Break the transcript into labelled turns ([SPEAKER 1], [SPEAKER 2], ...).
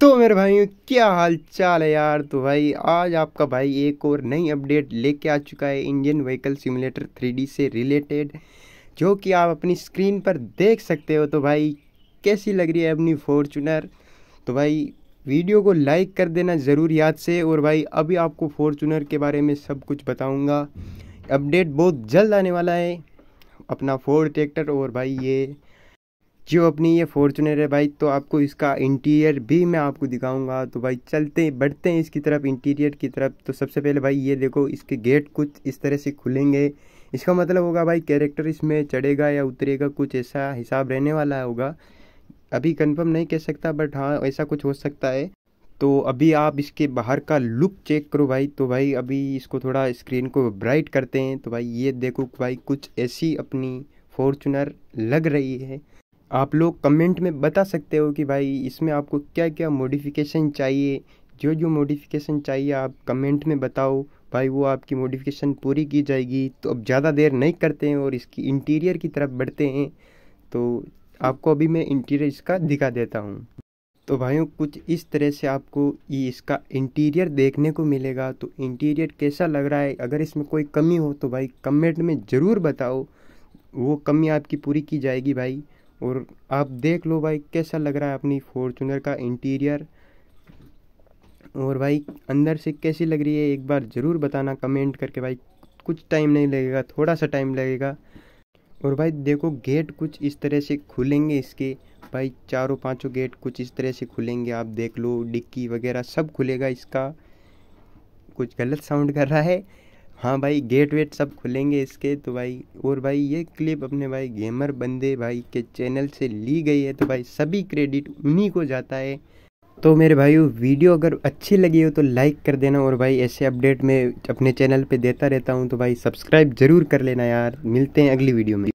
[SPEAKER 1] तो मेरे भाइयों क्या हाल चाल है यार तो भाई आज आपका भाई एक और नई अपडेट लेके आ चुका है इंजन व्हीकल सिमुलेटर थ्री से रिलेटेड जो कि आप अपनी स्क्रीन पर देख सकते हो तो भाई कैसी लग रही है अपनी फॉर्चुनर तो भाई वीडियो को लाइक कर देना ज़रूर याद से और भाई अभी आपको फॉर्चुनर के बारे में सब कुछ बताऊँगा अपडेट बहुत जल्द आने वाला है अपना फोर ट्रैक्टर और भाई ये जो अपनी ये फॉर्चुनर है भाई तो आपको इसका इंटीरियर भी मैं आपको दिखाऊंगा तो भाई चलते बढ़ते हैं इसकी तरफ इंटीरियर की तरफ तो सबसे पहले भाई ये देखो इसके गेट कुछ इस तरह से खुलेंगे इसका मतलब होगा भाई कैरेक्टर इसमें चढ़ेगा या उतरेगा कुछ ऐसा हिसाब रहने वाला होगा अभी कन्फर्म नहीं कह सकता बट हाँ ऐसा कुछ हो सकता है तो अभी आप इसके बाहर का लुक चेक करो भाई तो भाई अभी इसको थोड़ा स्क्रीन को ब्राइट करते हैं तो भाई ये देखो भाई कुछ ऐसी अपनी फॉर्चुनर लग रही है आप लोग कमेंट में बता सकते हो कि भाई इसमें आपको क्या क्या मॉडिफिकेशन चाहिए जो जो मॉडिफिकेशन चाहिए आप कमेंट में बताओ भाई वो आपकी मॉडिफिकेशन पूरी की जाएगी तो अब ज़्यादा देर नहीं करते हैं और इसकी इंटीरियर की तरफ बढ़ते हैं तो आपको अभी मैं इंटीरियर इसका दिखा देता हूँ तो भाइयों कुछ इस तरह से आपको ये इसका इंटीरियर देखने को मिलेगा तो इंटीरियर कैसा लग रहा है अगर इसमें कोई कमी हो तो भाई कमेंट में ज़रूर बताओ वो कमी आपकी पूरी की जाएगी भाई और आप देख लो भाई कैसा लग रहा है अपनी फॉर्चूनर का इंटीरियर और भाई अंदर से कैसी लग रही है एक बार ज़रूर बताना कमेंट करके भाई कुछ टाइम नहीं लगेगा थोड़ा सा टाइम लगेगा और भाई देखो गेट कुछ इस तरह से खुलेंगे इसके भाई चारों पांचों गेट कुछ इस तरह से खुलेंगे आप देख लो डिक्की वगैरह सब खुलेगा इसका कुछ गलत साउंड कर रहा है हाँ भाई गेट वेट सब खुलेंगे इसके तो भाई और भाई ये क्लिप अपने भाई गेमर बंदे भाई के चैनल से ली गई है तो भाई सभी क्रेडिट उन्हीं को जाता है तो मेरे भाई वीडियो अगर अच्छी लगी हो तो लाइक कर देना और भाई ऐसे अपडेट में अपने चैनल पे देता रहता हूँ तो भाई सब्सक्राइब ज़रूर कर लेना यार मिलते हैं अगली वीडियो में